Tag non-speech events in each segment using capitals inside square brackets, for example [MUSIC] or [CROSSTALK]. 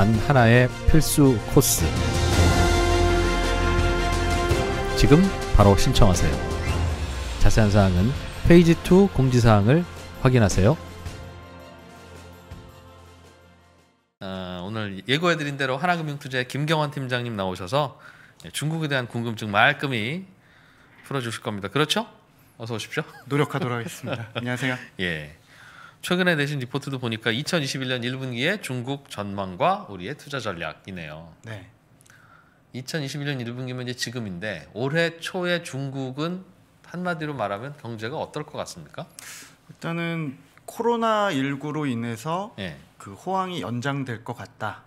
단 하나의 필수 코스. 지금 바로 신청하세요. 자세한 사항은 페이지 2 공지사항을 확인하세요. 아, 오늘 예고해드린 대로 하나금융투자의 김경환 팀장님 나오셔서 중국에 대한 궁금증 말끔히 풀어주실 겁니다. 그렇죠? 어서 오십시오. 노력하도록 하겠습니다. [LAUGHS] 안녕하세요. 예. 최근에 내신 리포트도 보니까 2021년 1분기에 중국 전망과 우리의 투자 전략이네요. 네. 2021년 1분기면 이제 지금인데 올해 초에 중국은 한마디로 말하면 경제가 어떨 것 같습니까? 일단은 코로나 19로 인해서 네. 그 호황이 연장될 것 같다.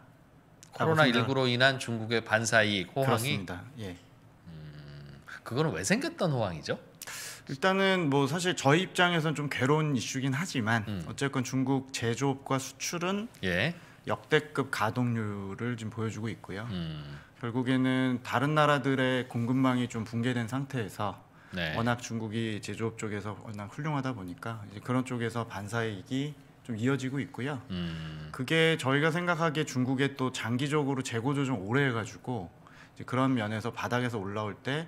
코로나 19로 인한 중국의 반사이 호황이 그렇습니다. 예. 음, 그거는 왜 생겼던 호황이죠? 일단은 뭐 사실 저희 입장에선 좀 괴로운 이슈긴 하지만 음. 어쨌건 중국 제조업과 수출은 예. 역대급 가동률을 지금 보여주고 있고요. 음. 결국에는 다른 나라들의 공급망이 좀 붕괴된 상태에서 네. 워낙 중국이 제조업 쪽에서 워낙 훌륭하다 보니까 이제 그런 쪽에서 반사이익이 좀 이어지고 있고요. 음. 그게 저희가 생각하기에 중국의 또 장기적으로 재고 조정 오래 해가지고 이제 그런 면에서 바닥에서 올라올 때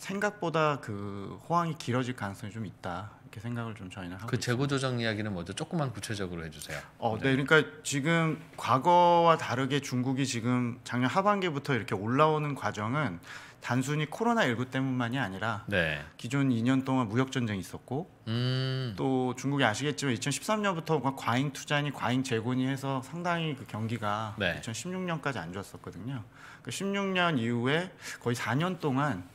생각보다 그 호황이 길어질 가능성이 좀 있다. 이렇게 생각을 좀 저희는 하고 그 재고 조정 이야기는 먼저 조금만 구체적으로 해주세요. 어, 네. 네, 그러니까 지금 과거와 다르게 중국이 지금 작년 하반기부터 이렇게 올라오는 과정은 단순히 코로나 19 때문만이 아니라 네. 기존 2년 동안 무역 전쟁이 있었고 음. 또 중국이 아시겠지만 2013년부터 과잉 투자니 과잉 재고니 해서 상당히 그 경기가 네. 2016년까지 안 좋았었거든요. 그 16년 이후에 거의 4년 동안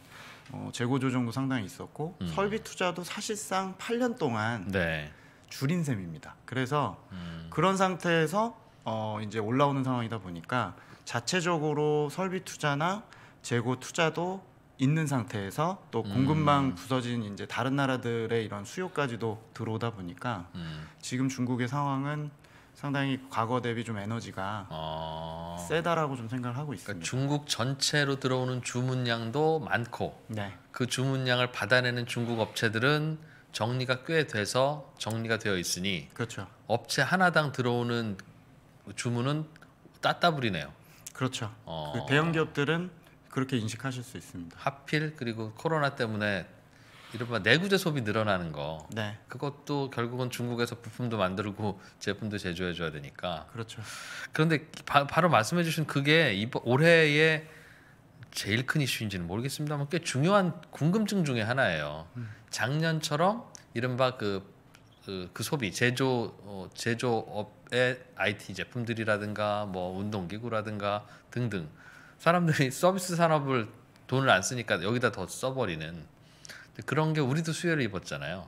어, 재고 조정도 상당히 있었고 음. 설비 투자도 사실상 8년 동안 네. 줄인 셈입니다. 그래서 음. 그런 상태에서 어, 이제 올라오는 상황이다 보니까 자체적으로 설비 투자나 재고 투자도 있는 상태에서 또 음. 공급망 음. 부서진 이제 다른 나라들의 이런 수요까지도 들어오다 보니까 음. 지금 중국의 상황은 상당히 과거 대비 좀 에너지가 아. 세다라고 좀 생각을 하고 그러니까 있습니다. 그러니까 중국 전체로 들어오는 주문량도 많고 네. 그 주문량을 받아내는 중국 업체들은 정리가 꽤 돼서 정리가 되어 있으니 그렇죠. 업체 하나당 들어오는 주문은 따따블이네요. 그렇죠. 어... 그 대형 기업들은 그렇게 인식하실 수 있습니다. 하필 그리고 코로나 때문에 이른바 내구재 소비 늘어나는 거 네. 그것도 결국은 중국에서 부품도 만들고 제품도 제조해 줘야 되니까 그렇죠. 그런데 바, 로 말씀해 주신 그게 이번 올해의 제일 큰 이슈인지는 모르겠습니다만 꽤 중요한 궁금증 중에 하나예요. 음. 작년처럼 이른바 그, 그, 그 소비 제조 어, 제조업의 IT 제품들이라든가 뭐 운동기구라든가 등등 사람들이 서비스 산업을 돈을 안 쓰니까 여기다 더 써버리는 네, 그런 게 우리도 수혜를 입었잖아요.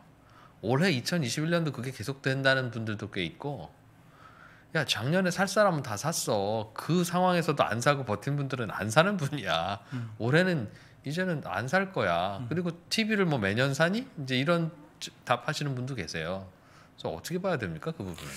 올해 2021년도 그게 계속된다는 분들도 꽤 있고 야 작년에 살 사람은 다 샀어 그 상황에서도 안 사고 버틴 분들은 안 사는 분이야 음. 올해는 이제는 안 살 거야 음. 그리고 TV를 뭐 매년 사니 이제 이런 답하시는 분도 계세요 그래서 어떻게 봐야 됩니까 그 부분은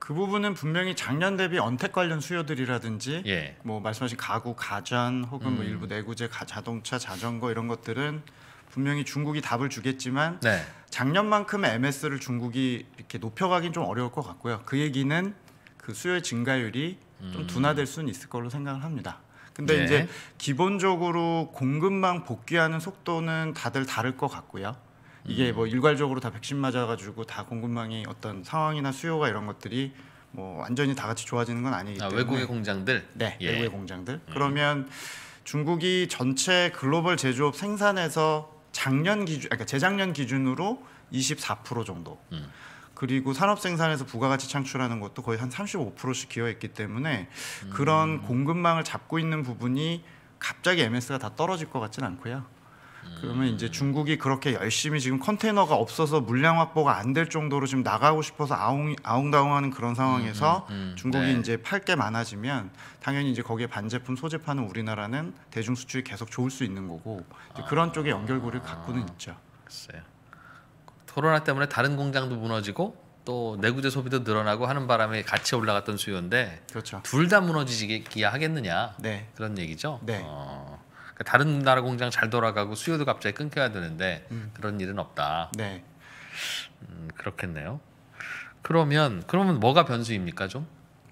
그 부분은 분명히 작년 대비 언택 관련 수요들이라든지 예. 뭐 말씀하신 가구 가전 혹은 뭐 음. 뭐 일부 내구재 자동차 자전거 이런 것들은 분명히 중국이 답을 주겠지만 네. 작년만큼 MS를 중국이 이렇게 높여가긴 좀 어려울 것 같고요. 그 얘기는 그 수요의 증가율이 음. 좀 둔화될 수는 있을 걸로 생각을 합니다. 근데 예. 이제 기본적으로 공급망 복귀하는 속도는 다들 다를 것 같고요. 이게 음. 뭐 일괄적으로 다 백신 맞아가지고 다 공급망이 어떤 상황이나 수요가 이런 것들이 뭐 완전히 다 같이 좋아지는 건 아니기 아, 때문에 아, 외국의 공장들 네 예. 외국의 공장들 음. 그러면 중국이 전체 글로벌 제조업 생산에서 작년 기준, 그러니까 재작년 기준으로 24% 정도. 음. 그리고 산업 생산에서 부가가치 창출하는 것도 거의 한 35%씩 기여했기 때문에 그런 음. 공급망을 잡고 있는 부분이 갑자기 MS가 다 떨어질 것 같지는 않고요. 그러면 이제 중국이 그렇게 열심히 지금 컨테이너가 없어서 물량 확보가 안 될 정도로 지금 나가고 싶어서 아웅 아웅다웅하는 그런 상황에서 음, 음, 음. 중국이 네. 이제 팔 게 많아지면 당연히 이제 거기에 반제품 소재파는 우리나라는 대중 수출이 계속 좋을 수 있는 거고 이제 아, 그런 쪽에 연결고리를 갖고는 있죠. 글쎄요. 코로나 때문에 다른 공장도 무너지고 또 내구재 소비도 늘어나고 하는 바람에 같이 올라갔던 수요인데 그렇죠. 둘다 무너지기야 하겠느냐 네. 그런 얘기죠. 네. 어. 그러니까 다른 나라 공장 잘 돌아가고 수요도 갑자기 끊겨야 되는데 음. 그런 일은 없다. 네. 음, 그렇겠네요. 그러면 그러면 뭐가 변수입니까 좀?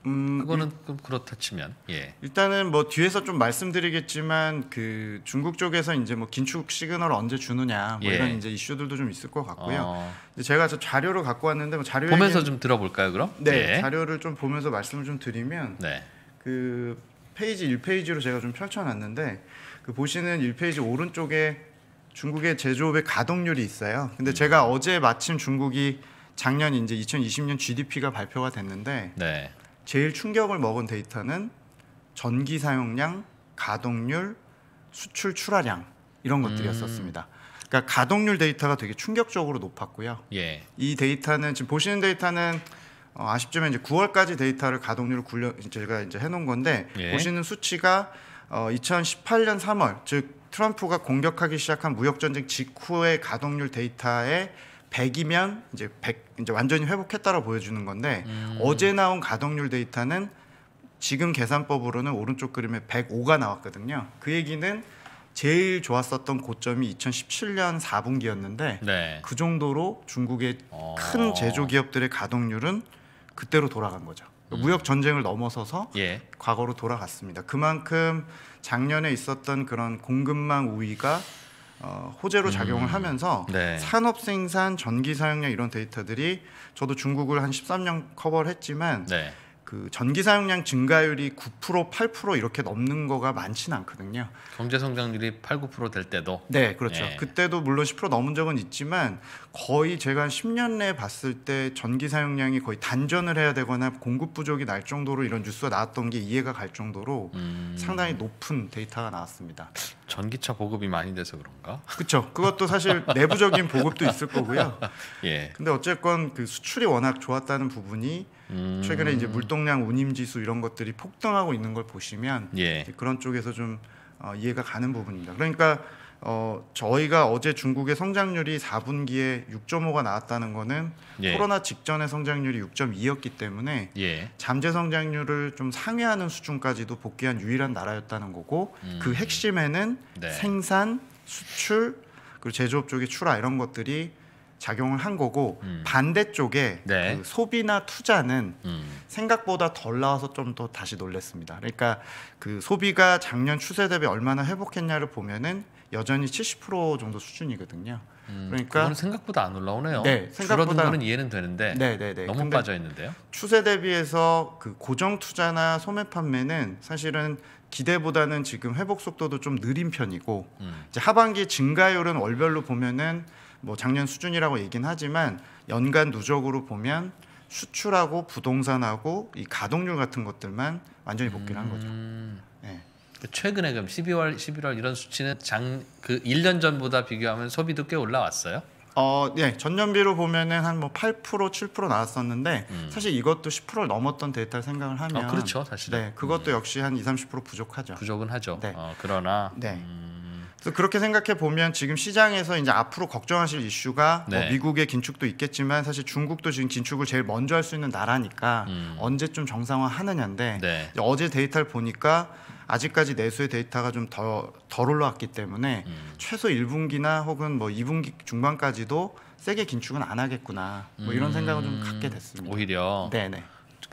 음, 그거는 일, 그렇다 치면 예. 일단은 뭐 뒤에서 좀 말씀드리겠지만 그 중국 쪽에서 이제 뭐 긴축 시그널 언제 주느냐 뭐 예. 이런 이제 이슈들도 좀 있을 것 같고요. 어. 제가 저 자료를 갖고 왔는데 뭐 자료 보면서 얘기는, 좀 들어볼까요 그럼? 네 예. 자료를 좀 보면서 말씀을 좀 드리면 네. 그 페이지 1페이지로 제가 좀 펼쳐놨는데 그 보시는 1페이지 오른쪽에 중국의 제조업의 가동률이 있어요. 근데 음. 제가 어제 마침 중국이 작년 이제 2020년 GDP가 발표가 됐는데 네. 제일 충격을 먹은 데이터는 전기 사용량, 가동률, 수출 출하량 이런 것들이었었습니다. 음. 그러니까 가동률 데이터가 되게 충격적으로 높았고요. 예. 이 데이터는 지금 보시는 데이터는 어, 아쉽지만 이제 9월까지 데이터를 가동률을 굴려 제가 이제 해놓은 건데 예. 보시는 수치가 어, 2018년 3월 즉 트럼프가 공격하기 시작한 무역 전쟁 직후의 가동률 데이터에 100이면 이제 100 이제 완전히 회복했다고 라 보여주는 건데 음. 어제 나온 가동률 데이터는 지금 계산법으로는 오른쪽 그림에 105가 나왔거든요. 그 얘기는 제일 좋았었던 고점이 2017년 4분기였는데 네. 그 정도로 중국의 어... 큰 제조 기업들의 가동률은 그때로 돌아간 거죠. 음. 무역 전쟁을 넘어서서 예. 과거로 돌아갔습니다. 그만큼 작년에 있었던 그런 공급망 우위가 어, 호재로 음. 작용을 음. 하면서 네. 산업 생산, 전기 사용량 이런 데이터들이 저도 중국을 한 13년 커버를 했지만 네. 그 전기 사용량 증가율이 9% 8% 이렇게 넘는 거가 많지는 않거든요. 경제 성장률이 8, 9%될 때도 네, 그렇죠. 예. 그때도 물론 10% 넘은 적은 있지만 거의 제가 한 10년 내 봤을 때 전기 사용량이 거의 단전을 해야 되거나 공급 부족이 날 정도로 이런 뉴스가 나왔던 게 이해가 갈 정도로 음... 상당히 높은 데이터가 나왔습니다. 전기차 보급이 많이 돼서 그런가? 그렇죠. 그것도 사실 [LAUGHS] 내부적인 보급도 있을 거고요. 예. 근데 어쨌건 그 수출이 워낙 좋았다는 부분이 음. 최근에 이제 음. 물동량 운임 지수 이런 것들이 폭등하고 있는 걸 보시면 예. 그런 쪽에서 좀 어, 이해가 가는 부분입니다. 그러니까 어, 저희가 어제 중국의 성장률이 4분기에 6.5가 나왔다는 거는 예. 코로나 직전의 성장률이 6.2였기 때문에 예. 잠재 성장률을 좀 상회하는 수준까지도 복귀한 유일한 나라였다는 거고 음. 그 핵심에는 네. 생산, 수출 그리고 제조업 쪽의 출하 이런 것들이 작용을 한 거고 음. 반대쪽에 네. 그 소비나 투자는 음. 생각보다 덜 나와서 좀 더 다시 놀랬습니다. 그러니까 그 소비가 작년 추세 대비 얼마나 회복했냐를 보면은 여전히 70% 정도 수준이거든요. 음, 그러니까 생각보다 안 올라오네요. 네, 생각보다 는 이해는 되는데 네, 네, 네. 너무 빠져 있는데요. 추세 대비해서 그 고정 투자나 소매 판매는 사실은 기대보다는 지금 회복 속도도 좀 느린 편이고 음. 이제 하반기 증가율은 월별로 보면은 뭐 작년 수준이라고 얘기는 하지만 연간 누적으로 보면 수출하고 부동산하고 이 가동률 같은 것들만 완전히 복귀를 한 거죠. 음. 네. 최근에 그럼 12월, 11월 이런 수치는 장그 1년 전보다 비교하면 소비도 꽤 올라왔어요? 어, 예. 전년비로 보면은 한 뭐 8%, 7% 나왔었는데 음. 사실 이것도 10%를 넘었던 데이터를 생각을 하면 어, 그렇죠, 사실. 네. 그것도 음. 역시 한 2, 30% 부족하죠. 부족은 하죠. 네. 어, 그러나 네. 음. 그래서 그렇게 생각해 보면 지금 시장에서 이제 앞으로 걱정하실 이슈가 뭐 네. 뭐 미국의 긴축도 있겠지만 사실 중국도 지금 긴축을 제일 먼저 할 수 있는 나라니까 음. 언제쯤 정상화 하느냐인데 네. 어제 데이터를 보니까 아직까지 내수의 데이터가 좀더덜 올라왔기 때문에 음. 최소 1분기나 혹은 뭐 2분기 중반까지도 세게 긴축은 안 하겠구나 뭐 이런 생각을 좀 갖게 음. 됐습니다. 오히려 네네.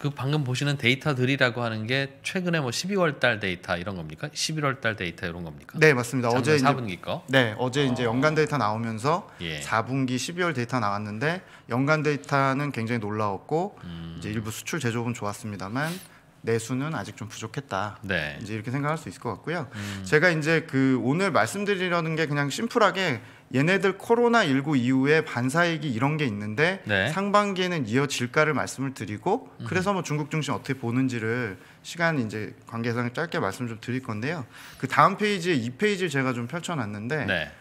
그 방금 보시는 데이터들이라고 하는 게 최근에 뭐 12월 달 데이터 이런 겁니까? 11월 달 데이터 이런 겁니까? 네, 맞습니다. 어제 4분기 거. 네, 어제 어... 이제 연간 데이터 나오면서 예. 4분기 12월 데이터 나왔는데 연간 데이터는 굉장히 놀라웠고 음... 이제 일부 수출 제조업은 좋았습니다만 내수는 아직 좀 부족했다. 네. 이제 이렇게 생각할 수 있을 것 같고요. 음... 제가 이제 그 오늘 말씀드리려는 게 그냥 심플하게 얘네들 코로나 19 이후에 반사이익이 이런 게 있는데 네. 상반기에는 이어질까를 말씀을 드리고 그래서 뭐 중국 증시 어떻게 보는지를 시간 이제 관계상 짧게 말씀 좀 드릴 건데요. 그 다음 페이지에 이페이지를 제가 좀 펼쳐놨는데 네.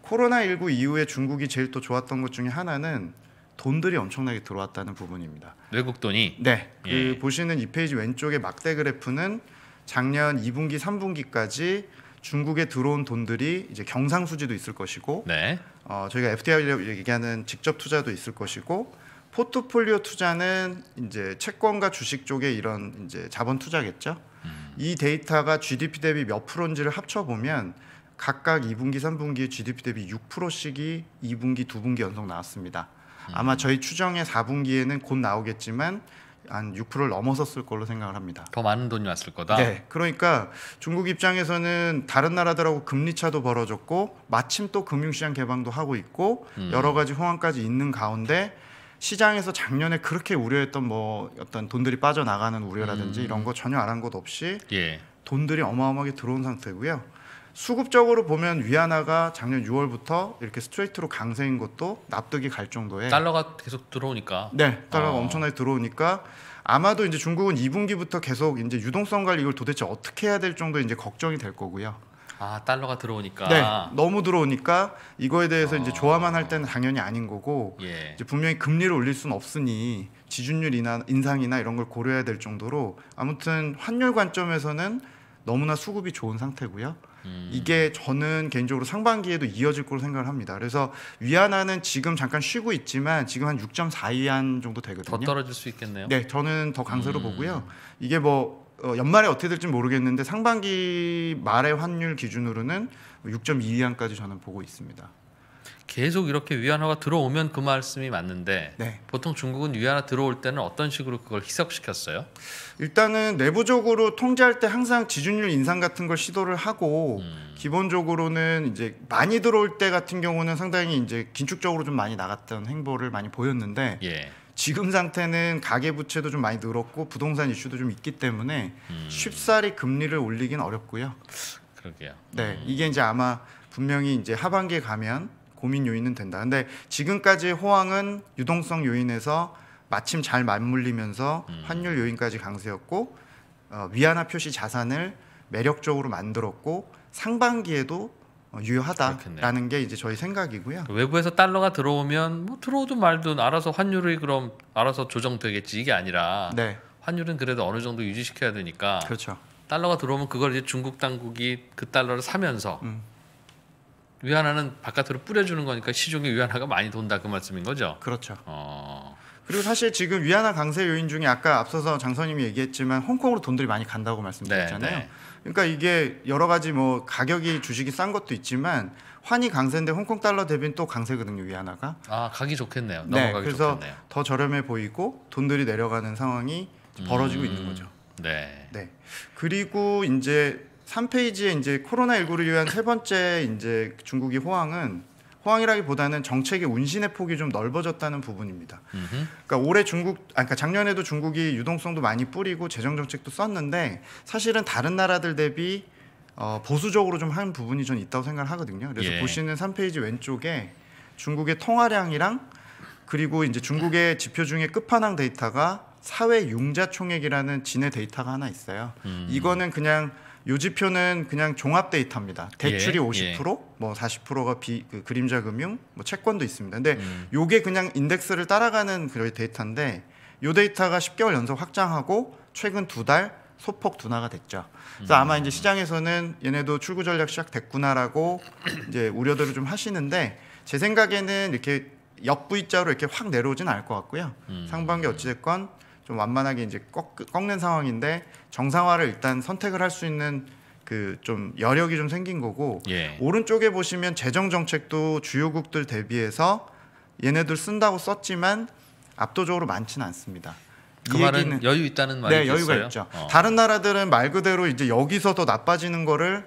코로나 19 이후에 중국이 제일 또 좋았던 것 중에 하나는 돈들이 엄청나게 들어왔다는 부분입니다. 외국 돈이 네. 그 예. 보시는 이 페이지 왼쪽에 막대 그래프는 작년 2분기, 3분기까지 중국에 들어온 돈들이 이제 경상수지도 있을 것이고 네. 어, 저희가 FDI라고 얘기하는 직접 투자도 있을 것이고 포트폴리오 투자는 이제 채권과 주식 쪽에 이런 이제 자본 투자겠죠. 음. 이 데이터가 GDP 대비 몇 프로인지를 합쳐 보면 각각 2분기, 3분기 GDP 대비 6%씩이 2분기, 2분기 연속 나왔습니다. 음. 아마 저희 추정의 4분기에는 곧 나오겠지만 한 6%를 넘어섰을 걸로 생각을 합니다. 더 많은 돈이 왔을 거다. 네, 그러니까 중국 입장에서는 다른 나라들하고 금리 차도 벌어졌고 마침 또 금융시장 개방도 하고 있고 음. 여러 가지 호황까지 있는 가운데 시장에서 작년에 그렇게 우려했던 뭐 어떤 돈들이 빠져나가는 우려라든지 음. 이런 거 전혀 아랑곳 없이 예. 돈들이 어마어마하게 들어온 상태고요. 수급적으로 보면 위안화가 작년 6월부터 이렇게 스트레이트로 강세인 것도 납득이 갈 정도에 달러가 계속 들어오니까 네 달러가 어. 엄청나게 들어오니까 아마도 이제 중국은 2분기부터 계속 이제 유동성 관리 이걸 도대체 어떻게 해야 될 정도 이제 걱정이 될 거고요. 아 달러가 들어오니까 네 너무 들어오니까 이거에 대해서 어. 이제 조화만 할 때는 당연히 아닌 거고 예. 이제 분명히 금리를 올릴 수는 없으니 지준율 인하, 인상이나 이런 걸 고려해야 될 정도로 아무튼 환율 관점에서는 너무나 수급이 좋은 상태고요. 음. 이게 저는 개인적으로 상반기에도 이어질 거로 생각을 합니다. 그래서 위안화는 지금 잠깐 쉬고 있지만 지금 한6.4 위안 정도 되거든요. 더 떨어질 수 있겠네요. 네, 저는 더 강세로 음. 보고요. 이게 뭐 어, 연말에 어떻게 될지 모르겠는데 상반기 말의 환율 기준으로는 6.2위안까지 저는 보고 있습니다. 계속 이렇게 위안화가 들어오면 그 말씀이 맞는데 네. 보통 중국은 위안화 들어올 때는 어떤 식으로 그걸 희석시켰어요? 일단은 내부적으로 통제할 때 항상 지준율 인상 같은 걸 시도를 하고 음. 기본적으로는 이제 많이 들어올 때 같은 경우는 상당히 이제 긴축적으로 좀 많이 나갔던 행보를 많이 보였는데 예. 지금 상태는 가계 부채도 좀 많이 늘었고 부동산 이슈도 좀 있기 때문에 음. 쉽사리 금리를 올리긴 어렵고요. 그러게요. 네, 음. 이게 이제 아마 분명히 이제 하반기에 가면 고민 요인은 된다. 근데 지금까지 호황은 유동성 요인에서 마침 잘 맞물리면서 음. 환율 요인까지 강세였고 어, 위안화 표시 자산을 매력적으로 만들었고 상반기에도 어, 유효하다라는 게 이제 저희 생각이고요. 그 외부에서 달러가 들어오면 뭐 들어오든 말든 알아서 환율이 그럼 알아서 조정되겠지 이게 아니라 네. 환율은 그래도 어느 정도 유지시켜야 되니까 그렇죠. 달러가 들어오면 그걸 이제 중국 당국이 그 달러를 사면서 음. 위안화는 바깥으로 뿌려주는 거니까 시중에 위안화가 많이 돈다 그 말씀인 거죠? 그렇죠. 어... 그리고 사실 지금 위안화 강세 요인 중에 아까 앞서서 장선님이 얘기했지만 홍콩으로 돈들이 많이 간다고 말씀드렸잖아요. 네, 네. 그러니까 이게 여러 가지 뭐 가격이 주식이 싼 것도 있지만 환이 강세인데 홍콩 달러 대비는 또 강세거든요 위안화가. 아 가기 좋겠네요. 네, 그래서 좋겠네요. 더 저렴해 보이고 돈들이 내려가는 상황이 벌어지고 음... 있는 거죠. 네. 네. 그리고 이제 3페이지에 이제 코로나19를 위한 세 번째 이제 중국이 호황은 호황이라기보다는 정책의 운신의 폭이 좀 넓어졌다는 부분입니다. 음흠. 그러니까 올해 중국, 아까 그러니까 작년에도 중국이 유동성도 많이 뿌리고 재정 정책도 썼는데 사실은 다른 나라들 대비 어, 보수적으로 좀 한 부분이 전 있다고 생각을 하거든요. 그래서 예. 보시는 3페이지 왼쪽에 중국의 통화량이랑 그리고 이제 중국의 지표 중에 끝판왕 데이터가 사회 융자 총액이라는 진의 데이터가 하나 있어요. 음. 이거는 그냥 요지표는 그냥 종합 데이터입니다. 예, 대출이 예, 50%, 예. 뭐 40%가 비, 그 그림자 금융, 뭐 채권도 있습니다. 근데 음. 요게 그냥 인덱스를 따라가는 그런 데이터인데 요 데이터가 10개월 연속 확장하고 최근 두 달 소폭 둔화가 됐죠. 그래서 음. 아마 이제 음. 시장에서는 얘네도 출구 전략 시작됐구나라고 [CLEARS THROAT] 이제 우려들을 좀 하시는데 제 생각에는 이렇게 옆부위자로 이렇게 확 내려오진 않을 것 같고요. 음. 상반기 어찌됐건 좀 완만하게 이제 꺾, 꺾는 상황인데 정상화를 일단 선택을 할 수 있는 그 좀 여력이 좀 생긴 거고 예. 오른쪽에 보시면 재정 정책도 주요국들 대비해서 얘네들 쓴다고 썼지만 압도적으로 많지는 않습니다. 그 말은 여유 있다는 말이죠. 네, 여유가 있어요? 있죠. 어. 다른 나라들은 말 그대로 이제 여기서 더 나빠지는 거를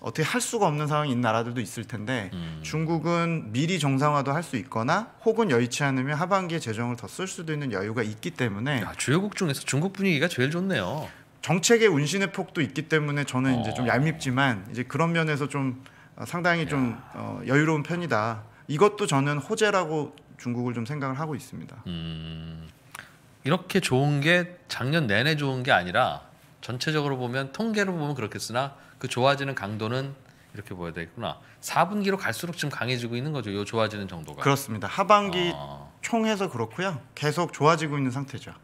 어떻게 할 수가 없는 상황이 있는 나라들도 있을 텐데 음. 중국은 미리 정상화도 할 수 있거나 혹은 여의치 않으면 하반기에 재정을 더 쓸 수도 있는 여유가 있기 때문에 야, 아, 주요국 중에서 중국 분위기가 제일 좋네요. 정책의 운신의 폭도 있기 때문에 저는 이제 어. 좀 얄밉지만 이제 그런 면에서 좀 어, 상당히 좀 어, 여유로운 편이다. 이것도 저는 호재라고 중국을 좀 생각을 하고 있습니다. 음, 이렇게 좋은 게 작년 내내 좋은 게 아니라 전체적으로 보면 통계로 보면 그렇겠으나 그 좋아지는 강도는 이렇게 보여야 되겠구나. 4분기로 갈수록 지 강해지고 있는 거죠. 요 좋아지는 정도가. 그렇습니다. 하반기 아. 총해서 그렇고요. 계속 좋아지고 있는 상태죠.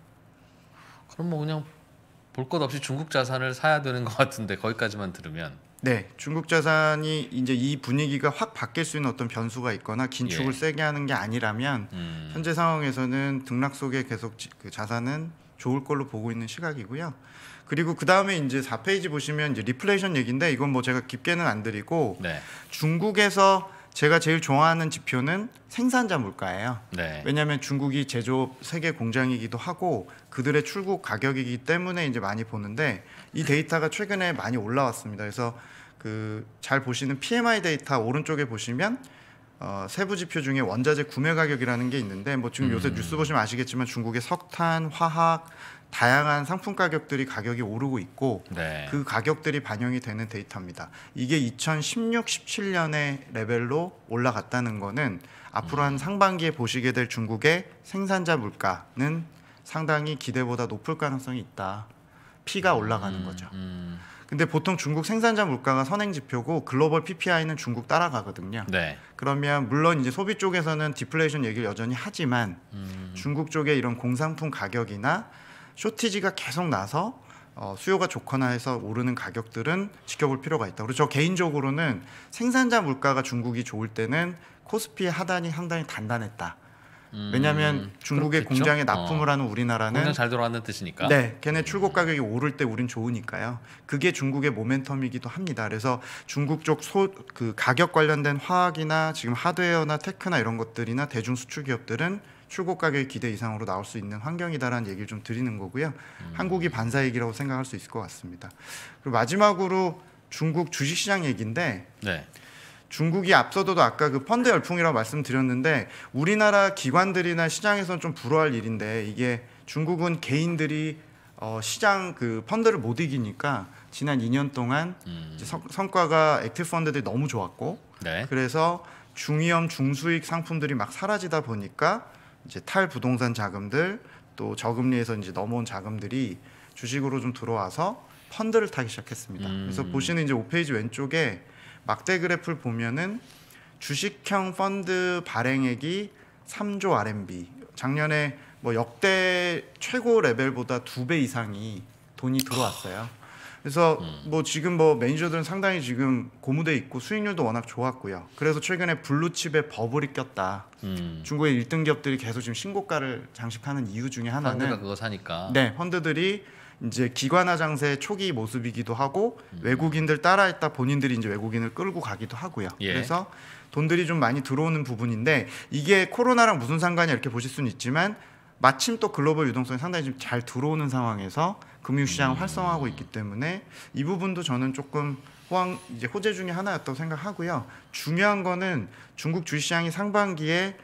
그럼 뭐 그냥 볼것 없이 중국 자산을 사야 되는 것 같은데 거기까지만 들으면 네, 중국 자산이 이제 이 분위기가 확 바뀔 수 있는 어떤 변수가 있거나 긴축을 예. 세게 하는 게 아니라면 음. 현재 상황에서는 등락 속에 계속 그 자산은 좋을 걸로 보고 있는 시각이고요. 그리고 그 다음에 이제 4페이지 보시면 이제 리플레이션 얘긴데 이건 뭐 제가 깊게는 안 드리고 네. 중국에서 제가 제일 좋아하는 지표는 생산자 물가예요. 네. 왜냐하면 중국이 제조업 세계 공장이기도 하고 그들의 출국 가격이기 때문에 이제 많이 보는데 이 데이터가 최근에 많이 올라왔습니다. 그래서 그 잘 보시는 PMI 데이터 오른쪽에 보시면 어, 세부 지표 중에 원자재 구매 가격이라는 게 있는데 뭐 지금 요새 음. 뉴스 보시면 아시겠지만 중국의 석탄, 화학, 다양한 상품 가격들이 가격이 오르고 있고 네. 그 가격들이 반영이 되는 데이터입니다. 이게 2016, 17년의 레벨로 올라갔다는 거는 앞으로 음. 한 상반기에 보시게 될 중국의 생산자 물가는 상당히 기대보다 높을 가능성이 있다. 피가 올라가는 음, 거죠. 음. 근데 보통 중국 생산자 물가가 선행 지표고 글로벌 PPI는 중국 따라가거든요. 네. 그러면 물론 이제 소비 쪽에서는 디플레이션 얘기를 여전히 하지만 음. 중국 쪽에 이런 공산품 가격이나 쇼티지가 계속 나서 어, 수요가 좋거나 해서 오르는 가격들은 지켜볼 필요가 있다. 그리고 저 개인적으로는 생산자 물가가 중국이 좋을 때는 코스피 하단이 상당히 단단했다. 음, 왜냐하면 중국의 그렇겠죠? 공장에 어. 납품을 어. 하는 우리나라는 공장 잘 돌아가는 뜻이니까. 네, 걔네 출고 가격이 오를 때 우린 좋으니까요. 그게 중국의 모멘텀이기도 합니다. 그래서 중국 쪽 소 그 가격 관련된 화학이나 지금 하드웨어나 테크나 이런 것들이나 대중 수출 기업들은 출고 가격이 기대 이상으로 나올 수 있는 환경이다라는 얘기를 좀 드리는 거고요. 음. 한국이 반사 얘기라고 생각할 수 있을 것 같습니다. 그리고 마지막으로 중국 주식시장 얘기인데 네. 중국이 앞서도 아까 그 펀드 열풍이라고 말씀드렸는데 우리나라 기관들이나 시장에서는 좀 불허할 일인데 이게 중국은 개인들이 어, 시장 그 펀드를 못 이기니까 지난 2년 동안 음. 성, 성과가 액티브 펀드들이 너무 좋았고 네. 그래서 중위험 중수익 상품들이 막 사라지다 보니까 이제 탈부동산 자금들 또 저금리에서 이제 넘어온 자금들이 주식으로 좀 들어와서 펀드를 타기 시작했습니다. 음. 그래서 보시는 이제 5페이지 왼쪽에 막대 그래프를 보면은 주식형 펀드 발행액이 3조 RMB. 작년에 뭐 역대 최고 레벨보다 두 배 이상이 돈이 들어왔어요. 그래서 음. 뭐 지금 뭐 매니저들은 상당히 지금 고무돼 있고 수익률도 워낙 좋았고요. 그래서 최근에 블루칩에 버블이 꼈다. 음. 중국의 일등 기업들이 계속 지금 신고가를 장식하는 이유 중에 하나는 펀드가 그거 사니까. 네, 펀드들이 이제 기관화 장세 초기 모습이기도 하고 음. 외국인들 따라했다 본인들이 이제 외국인을 끌고 가기도 하고요. 예. 그래서 돈들이 좀 많이 들어오는 부분인데 이게 코로나랑 무슨 상관이 이렇게 보실 수는 있지만 마침 또 글로벌 유동성이 상당히 좀 잘 들어오는 상황에서 금융시장 활성화하고 있기 때문에 이 부분도 저는 조금 호황 이제 호재 중의 하나였다고 생각하고요. 중요한 거는 중국 주식시장이 상반기에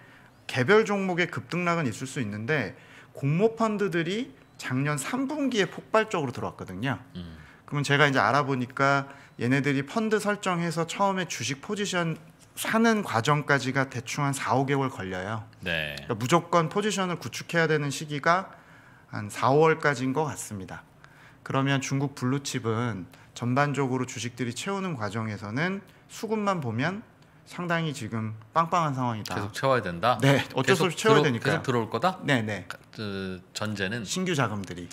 개별 종목의 급등락은 있을 수 있는데 공모 펀드들이 작년 3분기에 폭발적으로 들어왔거든요. 음. 그러면 제가 이제 알아보니까 얘네들이 펀드 설정해서 처음에 주식 포지션 사는 과정까지가 대충 한 4, 5개월 걸려요. 네. 그러니까 무조건 포지션을 구축해야 되는 시기가 한 4월까지인 것 같습니다. 그러면 중국 블루칩은 전반적으로 주식들이 채우는 과정에서는 수급만 보면 상당히 지금 빵빵한 상황이다. 계속 채워야 된다. 네, 어쩔 수 없이 채워야 되니까. 계속 들어올 거다. 네, 네. 그, 그 전제는 신규 자금들이.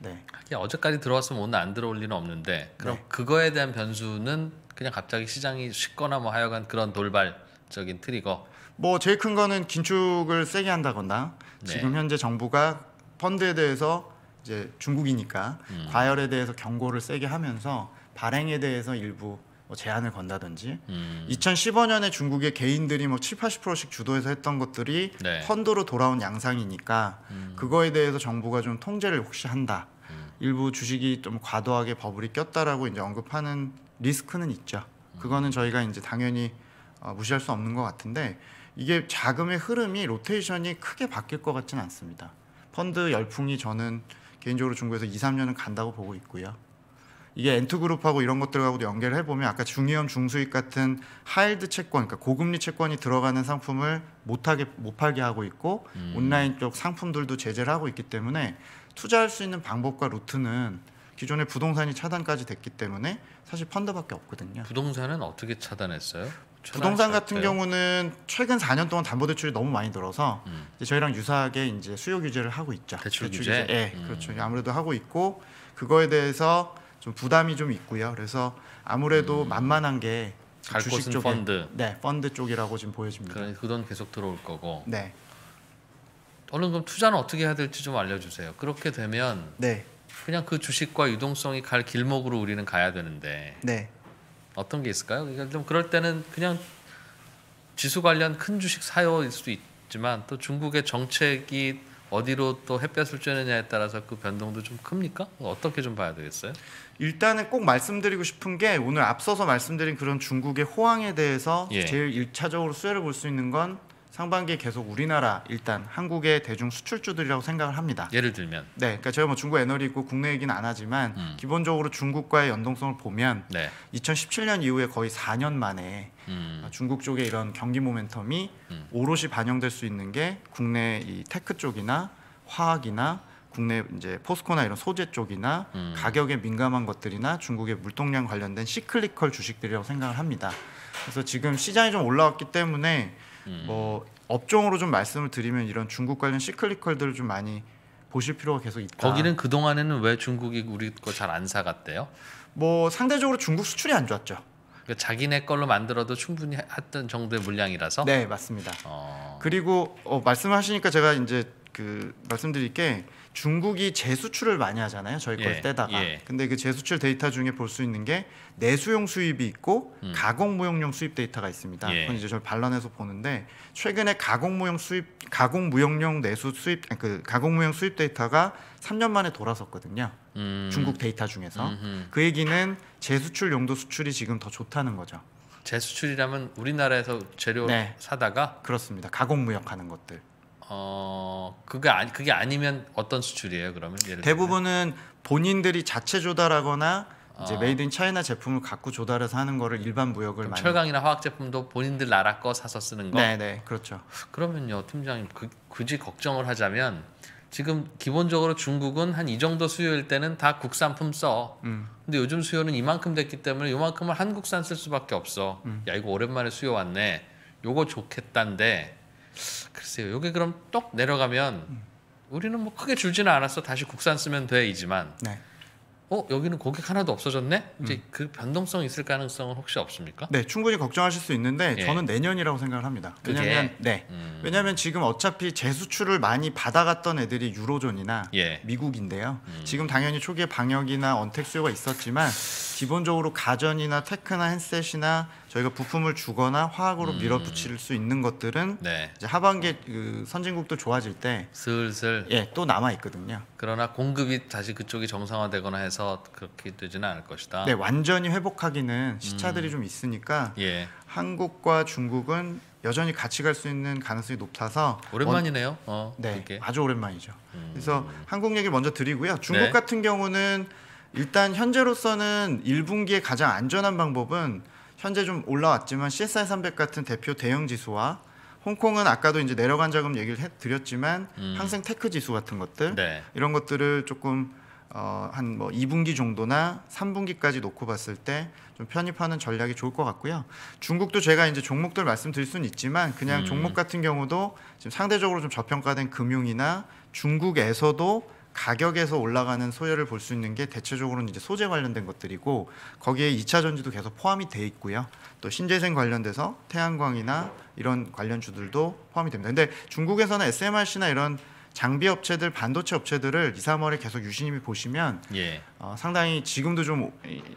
네. 어제까지 들어왔으면 오늘 안 들어올 리는 없는데 그럼 네. 그거에 대한 변수는 그냥 갑자기 시장이 식거나 뭐 하여간 그런 돌발적인 트리거. 뭐 제일 큰 거는 긴축을 세게 한다거나 네. 지금 현재 정부가 펀드에 대해서 이제 중국이니까 음. 과열에 대해서 경고를 세게 하면서 발행에 대해서 일부 뭐 제한을 건다든지 음. 2015년에 중국의 개인들이 뭐 7, 80%씩 주도해서 했던 것들이 네. 펀드로 돌아온 양상이니까 음. 그거에 대해서 정부가 좀 통제를 혹시 한다. 음. 일부 주식이 좀 과도하게 버블이 꼈다라고 이제 언급하는 리스크는 있죠. 음. 그거는 저희가 이제 당연히 어, 무시할 수 없는 것 같은데 이게 자금의 흐름이 로테이션이 크게 바뀔 것 같지는 않습니다. 펀드 열풍이 저는 개인적으로 중국에서 2, 3년은 간다고 보고 있고요. 이게 엔투그룹하고 이런 것들하고도 연결을 해보면 아까 중위험 중수익 같은 하일드 채권, 그러니까 고금리 채권이 들어가는 상품을 못하게 못 팔게 하고 있고 음. 온라인 쪽 상품들도 제재를 하고 있기 때문에 투자할 수 있는 방법과 루트는 기존에 부동산이 차단까지 됐기 때문에 사실 펀드밖에 없거든요. 부동산은 어떻게 차단했어요? 부동산 같은 경우는 최근 4년 동안 담보 대출이 너무 많이 늘어서 음. 이제 저희랑 유사하게 이제 수요 규제를 하고 있죠. 대출, 대출 규제. 예, 음. 그렇죠. 아무래도 하고 있고 그거에 대해서 좀 부담이 좀 있고요. 그래서 아무래도 음. 만만한 게 주식 쪽 펀드. 네, 펀드 쪽이라고 지금 보여집니다. 그러니 그돈 계속 들어올 거고. 네. 얼른 그럼 투자는 어떻게 해야 될지 좀 알려주세요. 그렇게 되면 네. 그냥 그 주식과 유동성이 갈 길목으로 우리는 가야 되는데. 네. 어떤 게 있을까요? 그 그럴 때는 그냥 지수 관련 큰 주식 사요일 수도 있지만 또 중국의 정책이 어디로 또 햇볕을 쬐느냐에 따라서 그 변동도 좀 큽니까? 어떻게 좀 봐야 되겠어요? 일단은 꼭 말씀드리고 싶은 게 오늘 앞서서 말씀드린 그런 중국의 호황에 대해서 예. 제일 일차적으로 수혜를 볼 수 있는 건 상반기에 계속 우리나라 일단 한국의 대중 수출주들이라고 생각을 합니다. 예를 들면 네, 그러니까 저희 뭐 중국 에너리 있고 국내 얘기는 안 하지만 음. 기본적으로 중국과의 연동성을 보면 네. 2017년 이후에 거의 4년 만에 음. 중국 쪽에 이런 경기 모멘텀이 음. 오롯이 반영될 수 있는 게 국내 이 테크 쪽이나 화학이나 국내 이제 포스코나 이런 소재 쪽이나 음. 가격에 민감한 것들이나 중국의 물동량 관련된 시클리컬 주식들이라고 생각을 합니다. 그래서 지금 시장이 좀 올라왔기 때문에 음. 뭐 업종으로 좀 말씀을 드리면 이런 중국 관련 시클리컬들을 좀 많이 보실 필요가 계속 있다. 거기는 그 동안에는 왜 중국이 우리 거 잘 안 사갔대요? 뭐 상대적으로 중국 수출이 안 좋았죠. 그러니까 자기네 걸로 만들어도 충분히 했던 정도의 물량이라서. 네 맞습니다. 어... 그리고 어, 말씀하시니까 제가 이제 그 말씀드릴 게 중국이 재수출을 많이 하잖아요. 저희 걸 예, 떼다가. 예. 근데 그 재수출 데이터 중에 볼 수 있는 게 내수용 수입이 있고 음. 가공 무역용 수입 데이터가 있습니다. 예. 그건 이제 저희 반란해서 보는데 최근에 가공 무역 수입 가공 무역용 내수 수입 그 가공 무역 수입 데이터가 3년 만에 돌아섰거든요. 음. 중국 데이터 중에서 음흠. 그 얘기는 재수출 용도 수출이 지금 더 좋다는 거죠. 재수출이라면 우리나라에서 재료 네. 사다가 그렇습니다. 가공 무역하는 것들. 어 그게 아니 그게 아니면 어떤 수출이에요 그러면 예를 대부분은 본인들이 자체 조달하거나 이제 아. 메이드 인 차이나 제품을 갖고 조달해서 하는 거를 일반 무역을 많이 철강이나 화학 제품도 본인들 나라 거 사서 쓰는 거 네네 그렇죠 그러면요 팀장님 그, 굳이 걱정을 하자면 지금 기본적으로 중국은 한 이 정도 수요일 때는 다 국산품 써 음. 근데 요즘 수요는 이만큼 됐기 때문에 요만큼을 한국산 쓸 수밖에 없어 음. 야 이거 오랜만에 수요 왔네 요거 좋겠단데 글쎄요. 여기 그럼 똑 내려가면 우리는 뭐 크게 줄지는 않았어. 다시 국산 쓰면 돼이지만. 네. 어 여기는 고객 하나도 없어졌네. 이제 음. 그 변동성 있을 가능성은 혹시 없습니까? 네, 충분히 걱정하실 수 있는데 예. 저는 내년이라고 생각을 합니다. 왜냐하면 그게? 네, 음. 왜냐하면 지금 어차피 재수출을 많이 받아갔던 애들이 유로존이나 예. 미국인데요. 음. 지금 당연히 초기에 방역이나 언택 수요가 있었지만 기본적으로 가전이나 테크나 핸셋이나 저희가 부품을 주거나 화학으로 음. 밀어붙일 수 있는 것들은 네. 이제 하반기 그 선진국도 좋아질 때 슬슬 예, 또 남아 있거든요. 그러나 공급이 다시 그쪽이 정상화되거나 해서 그렇게 되지는 않을 것이다. 네, 완전히 회복하기는 시차들이 음. 좀 있으니까 예. 한국과 중국은 여전히 같이 갈 수 있는 가능성이 높아서 오랜만이네요. 어, 네, 그렇게. 아주 오랜만이죠. 음. 그래서 한국 얘기 먼저 드리고요. 중국 네. 같은 경우는 일단 현재로서는 1분기에 가장 안전한 방법은 현재 좀 올라왔지만 CSI 300 같은 대표 대형 지수와 홍콩은 아까도 이제 내려간 자금 얘기를 해 드렸지만 음. 항생 테크 지수 같은 것들 네. 이런 것들을 조금 어, 한뭐 2분기 정도나 3분기까지 놓고 봤을 때 좀 편입하는 전략이 좋을 것 같고요. 중국도 제가 이제 종목들 말씀드릴 수는 있지만 그냥 음. 종목 같은 경우도 지금 상대적으로 좀 저평가된 금융이나 중국에서도 가격에서 올라가는 소열을볼 수 있는 게 대체적으로는 이제 소재 관련된 것들이고 거기에 이차 전지도 계속 포함이 돼 있고요. 또 신재생 관련돼서 태양광이나 이런 관련 주들도 포함이 됩니다. 근데 중국에서는 SMRC나 이런 장비 업체들, 반도체 업체들을 2, 3월에 계속 유심히 보시면 예. 어, 상당히 지금도 좀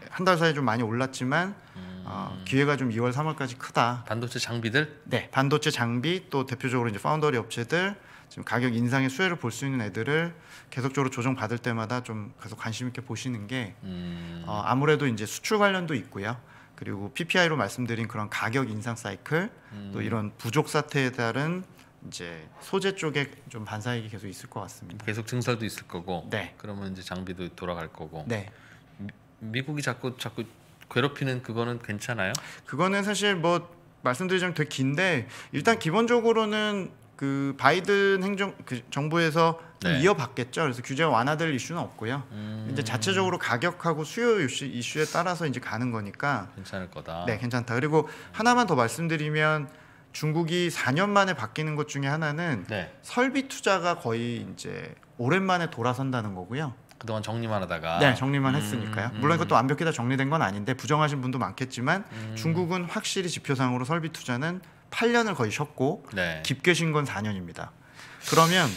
한 달 사이 에좀 많이 올랐지만 어, 음. 어, 기회가 좀 2월, 3월까지 크다. 반도체 장비들? 네, 반도체 장비 또 대표적으로 이제 파운더리 업체들 지금 가격 인상의 수혜를 볼 수 있는 애들을 계속적으로 조정받을 때마다 좀 계속 관심 있게 보시는 게 음. 어, 아무래도 이제 수출 관련도 있고요. 그리고 PPI로 말씀드린 그런 가격 인상 사이클 음. 또 이런 부족 사태에 따른 이제 소재 쪽에 좀 반사익이 계속 있을 것 같습니다. 계속 증설도 있을 거고. 네. 그러면 이제 장비도 돌아갈 거고. 네. 미, 미국이 자꾸 자꾸 괴롭히는 그거는 괜찮아요? 그거는 사실 뭐 말씀드리자면 되게 긴데 일단 기본적으로는 그 바이든 행정 그 정부에서 네. 이어받겠죠. 그래서 규제 완화될 이슈는 없고요. 음... 이제 자체적으로 가격하고 수요 이슈, 에 따라서 이제 가는 거니까 괜찮을 거다. 네, 괜찮다. 그리고 하나만 더 말씀드리면 중국이 4년 만에 바뀌는 것 중에 하나는 네. 설비 투자가 거의 이제 오랜만에 돌아선다는 거고요. 그동안 정리만 하다가 네 정리만 음, 했으니까요 음. 물론 음. 그것도 완벽히 다 정리된 건 아닌데 부정하신 분도 많겠지만 음. 중국은 확실히 지표상으로 설비 투자는 8년을 거의 쉬었고 네. 깊게 쉰건 4년입니다. 그러면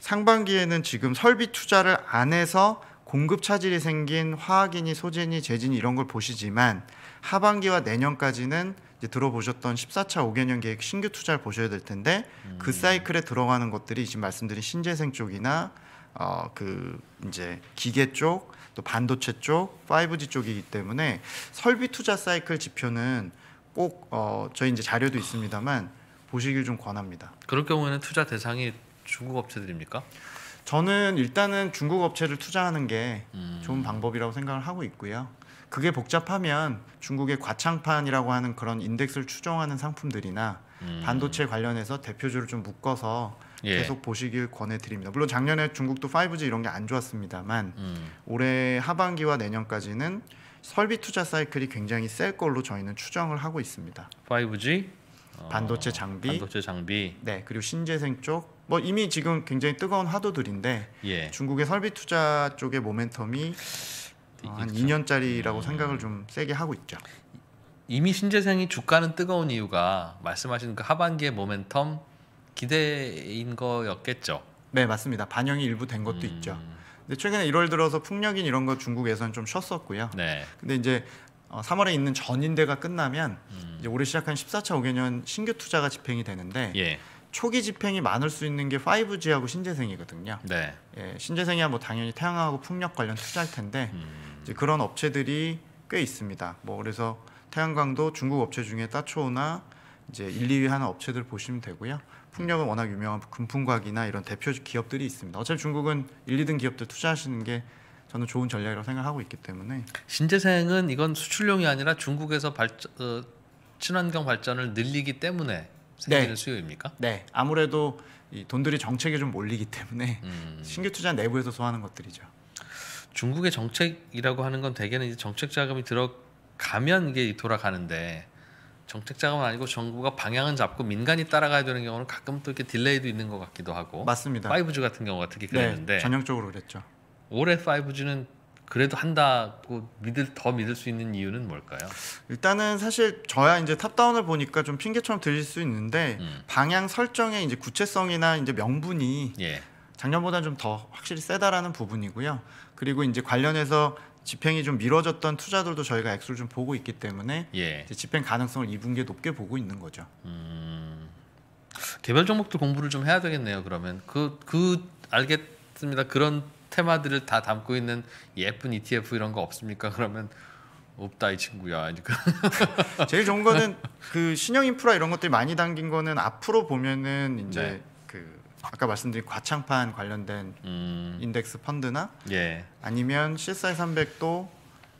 상반기에는 지금 설비 투자를 안 해서 공급 차질이 생긴 화학이니 소재니 재진 이런 걸 보시지만 하반기와 내년까지는 이제 들어보셨던 14차 5개년 계획 신규 투자를 보셔야 될 텐데 그 음. 그 사이클에 들어가는 것들이 지금 말씀드린 신재생 쪽이나 어그 이제 기계 쪽또 반도체 쪽 5G 쪽이기 때문에 설비 투자 사이클 지표는 꼭 어, 저희 이제 자료도 있습니다만 보시길 좀 권합니다. 그럴 경우에는 투자 대상이 중국 업체들입니까? 저는 일단은 중국 업체를 투자하는 게 음. 좋은 방법이라고 생각을 하고 있고요. 그게 복잡하면 중국의 과창판이라고 하는 그런 인덱스를 추정하는 상품들이나 음. 반도체 관련해서 대표주를 좀 묶어서 예. 계속 보시길 권해드립니다. 물론 작년에 중국도 5G 이런 게 안 좋았습니다만 음. 올해 하반기와 내년까지는 설비 투자 사이클이 굉장히 셀 걸로 저희는 추정을 하고 있습니다. 5G 어, 반도체 장비, 반도체 장비, 네 그리고 신재생 쪽, 뭐 이미 지금 굉장히 뜨거운 화두들인데 예. 중국의 설비 투자 쪽의 모멘텀이 어, 한 2년짜리라고 음. 생각을 좀 세게 하고 있죠. 이미 신재생이 주가는 뜨거운 이유가 말씀하신 그 하반기의 모멘텀 기대인 거였겠죠. 네 맞습니다. 반영이 일부 된 것도 음. 있죠. 근데 최근에 1월 들어서 풍력인 이런 거 중국에서는 좀 쉬었었고요. 네. 근데 이제 3월에 어, 있는 전인대가 끝나면 음. 이제 올해 시작한 14차 5개년 신규 투자가 집행이 되는데 예. 초기 집행이 많을 수 있는 게 5G하고 신재생이거든요. 네. 예, 신재생이야 뭐 당연히 태양하고 풍력 관련 투자할 텐데 음. 이제 그런 업체들이 꽤 있습니다. 뭐 그래서 태양광도 중국 업체 중에 따초나 이제 1, 2위 하는 업체들 보시면 되고요. 풍력은 워낙 유명한 금풍곽이나 이런 대표 기업들이 있습니다. 어차피 중국은 1, 2등 기업들 투자하시는 게 저는 좋은 전략이라고 생각하고 있기 때문에 신재생은 이건 수출용이 아니라 중국에서 발저, 어, 친환경 발전을 늘리기 때문에 생기는 네. 수요입니까? 네, 아무래도 이 돈들이 정책에 좀 몰리기 때문에 음. 신규 투자 내부에서 소화하는 것들이죠. 중국의 정책이라고 하는 건 대개는 이제 정책 자금이 들어가면 이게 돌아가는데 정책 자금은 아니고 정부가 방향은 잡고 민간이 따라가야 되는 경우는 가끔 또 이렇게 딜레이도 있는 것 같기도 하고 맞습니다. 5G 같은 경우가 특히 네, 그랬는데 네, 전형적으로 그랬죠. 올해 5G는 그래도 한다고 믿을 더 믿을 수 있는 이유는 뭘까요? 일단은 사실 저야 이제 탑다운을 보니까 좀 핑계처럼 들릴 수 있는데 음. 방향 설정의 이제 구체성이나 이제 명분이 예. 작년보다 좀 더 확실히 세다라는 부분이고요. 그리고 이제 관련해서 집행이 좀 미뤄졌던 투자들도 저희가 액수를 좀 보고 있기 때문에 예. 집행 가능성을 2분기에 높게 보고 있는 거죠. 음, 개별 종목들 공부를 좀 해야 되겠네요. 그러면 그그 그 알겠습니다. 그런 테마들을 다 담고 있는 예쁜 ETF 이런 거 없습니까? [LAUGHS] 그러면 없다 이 친구야. 그러니까 제일 좋은 거는 [LAUGHS] 그 신형 인프라 이런 것들이 많이 담긴 거는 앞으로 보면은 이제 네. 아까 말씀드린 과창판 관련된 음. 인덱스 펀드나 예. 아니면 CSI 300도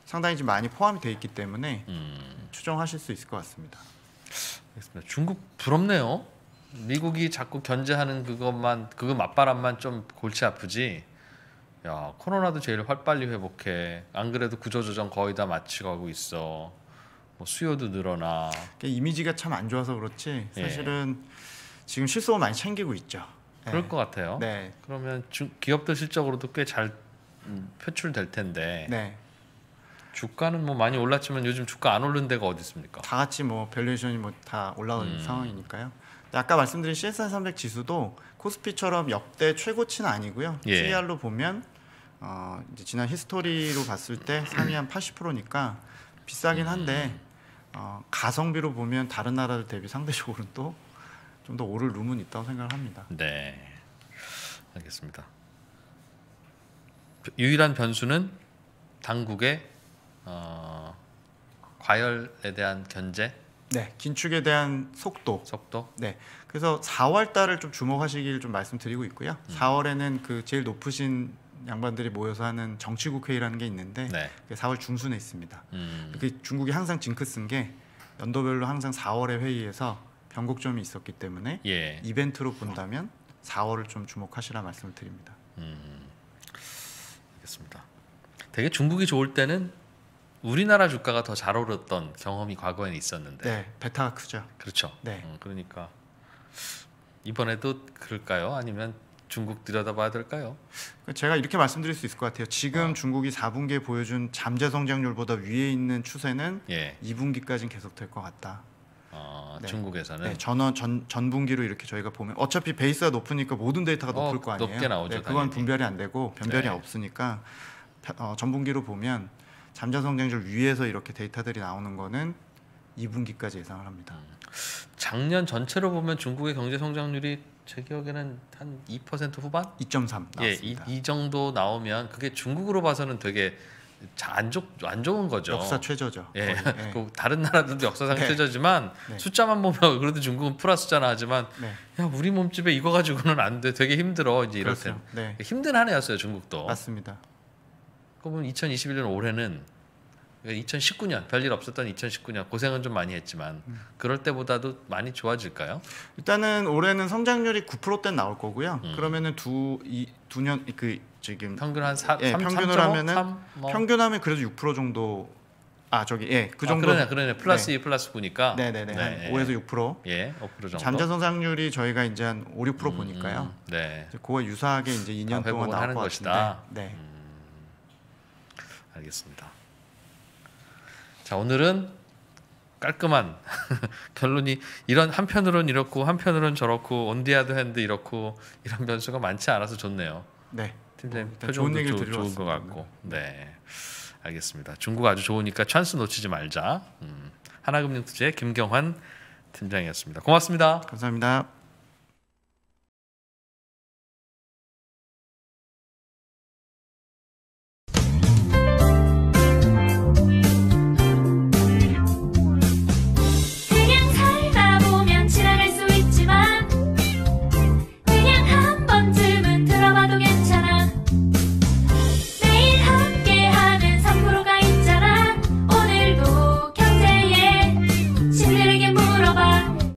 상당히 좀 많이 포함이 돼 있기 때문에 음. 추정하실 수 있을 것 같습니다. 알겠습니다. 중국 부럽네요. 미국이 자꾸 견제하는 그것만 그거 맞바람만 좀 골치 아프지. 야 코로나도 제일 활빨리 회복해. 안 그래도 구조조정 거의 다 마치고 있어. 뭐 수요도 늘어나. 이미지가 참 안 좋아서 그렇지. 예. 사실은 예. 지금 실속 많이 챙기고 있죠. 그럴 네. 것 같아요. 네. 그러면 주, 기업들 실적으로도 꽤잘 음, 음. 표출될 텐데. 네. 주가는 뭐 많이 올랐지만 요즘 주가 안 오른 데가 어디 있습니까? 다 같이 뭐 밸류에이션이 뭐 다 올라온 음. 상황이니까요. 아까 말씀드린 CSI 300 지수도 코스피처럼 역대 최고치는 아니고요. 예. TR로 보면 어 이제 지난 히스토리로 봤을 때 상위 한 80%니까 비싸긴 한데 음. 어 가성비로 보면 다른 나라들 대비 상대적으로는 또 좀더 오를 룸은 있다고 생각을 합니다. 네, 알겠습니다. 유일한 변수는 당국의 어, 과열에 대한 견제. 네, 긴축에 대한 속도. 속도. 네, 그래서 4월 달을 좀 주목하시길 좀 말씀드리고 있고요. 음. 4월에는 그 제일 높으신 양반들이 모여서 하는 정치국회의라는 게 있는데 네. 4월 중순에 있습니다. 음. 그 중국이 항상 징크스게 연도별로 항상 4월에 회의에서 변곡점이 있었기 때문에 예. 이벤트로 본다면 4월을 좀 주목하시라 말씀을 드립니다. 음, 알겠습니다. 되게 중국이 좋을 때는 우리나라 주가가 더잘 오르던 경험이 과거에는 있었는데 네, 베타가 크죠. 그렇죠. 네. 음, 그러니까 이번에도 그럴까요? 아니면 중국 들여다봐야 될까요? 그러니까 제가 이렇게 말씀드릴 수 있을 것 같아요. 지금 어. 중국이 4분기에 보여준 잠재 성장률보다 위에 있는 추세는 예. 2분기까지는 계속될 것 같다. 아, 네. 중국에서는 네, 전원 전, 전분기로 이렇게 저희가 보면 어차피 베이스가 높으니까 모든 데이터가 어, 높을 어, 거 아니에요. 높게 나오죠. 네, 그건 당연히. 분별이 안 되고 변별이 네. 없으니까 어, 전분기로 보면 잠자 성장률 위에서 이렇게 데이터들이 나오는 거는 2분기까지 예상을 합니다. 음. 작년 전체로 보면 중국의 경제 성장률이 제 기억에는 한 2% 후반? 2.3 나왔습니다. 예, 이, 이 정도 나오면 그게 중국으로 봐서는 되게 안, 좋, 안 좋은 거죠. 역사 최저죠. 예. [LAUGHS] 네. 그 다른 나라들도 역사상 네. 최저지만 네. 숫자만 보면 그래도 중국은 플러스잖아 하지만 네. 야 우리 몸집에 이거 가지고는 안 돼. 되게 힘들어. 이제 이럴 때 그렇죠. 네. 힘든 한 해였어요 중국도. 맞습니다. 그러면 2021년 올해는 2019년 그러니까 별일 없었던 2019년 고생은 좀 많이 했지만 음. 그럴 때보다도 많이 좋아질까요? 일단은 올해는 성장률이 9%대 나올 거고요. 음. 그러면은 두이두년 그 지금 평균 한 4, 예, 3, 평균으로 3 하면은 3? 뭐. 평균하면 그래도 6% 정도 아 저기 예그 아, 정도 아, 그러네 그러네 플러스 네. 2 플러스 보니까 네네네 네, 한 5에서 6% 예5% 정도 잠재 성장률이 저희가 이제 한 5, 6% 음, 보니까요 네 그거 유사하게 이제 2년 동안 나올 것 것이다. 네 음, 알겠습니다. 자, 오늘은 깔끔한 [LAUGHS] 결론이 이런 한편으론 이렇고 한편으론 저렇고 온디아드 핸드 이렇고 이런 변수가 많지 않아서 좋네요. 네. 팀장님 어, 뭐 좋은 얘기를 조, 좋은 것 같고. 네. 알겠습니다. 중국 아주 좋으니까 찬스 놓치지 말자. 음. 하나금융투자의 김경환 팀장이었습니다. 고맙습니다. 감사합니다.